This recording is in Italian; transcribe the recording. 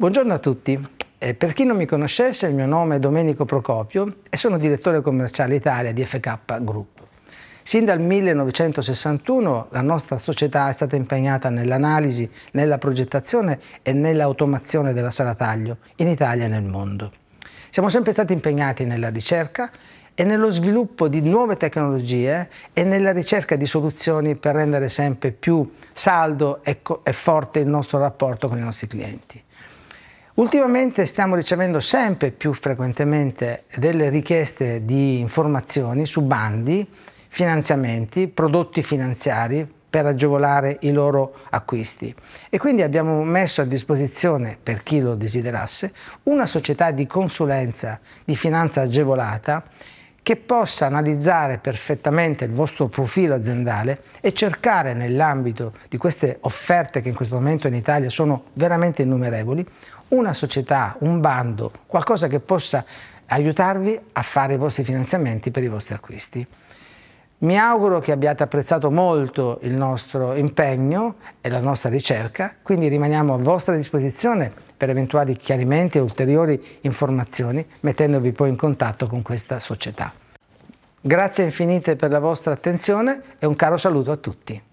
Buongiorno a tutti. Eh, per chi non mi conoscesse, il mio nome è Domenico Procopio e sono direttore commerciale Italia di FK Group. Sin dal 1961 la nostra società è stata impegnata nell'analisi, nella progettazione e nell'automazione della sala taglio in Italia e nel mondo. Siamo sempre stati impegnati nella ricerca e nello sviluppo di nuove tecnologie e nella ricerca di soluzioni per rendere sempre più saldo e, e forte il nostro rapporto con i nostri clienti. Ultimamente stiamo ricevendo sempre più frequentemente delle richieste di informazioni su bandi, finanziamenti, prodotti finanziari per agevolare i loro acquisti e quindi abbiamo messo a disposizione per chi lo desiderasse una società di consulenza di finanza agevolata che possa analizzare perfettamente il vostro profilo aziendale e cercare nell'ambito di queste offerte che in questo momento in Italia sono veramente innumerevoli, una società, un bando, qualcosa che possa aiutarvi a fare i vostri finanziamenti per i vostri acquisti. Mi auguro che abbiate apprezzato molto il nostro impegno e la nostra ricerca, quindi rimaniamo a vostra disposizione per eventuali chiarimenti e ulteriori informazioni, mettendovi poi in contatto con questa società. Grazie infinite per la vostra attenzione e un caro saluto a tutti.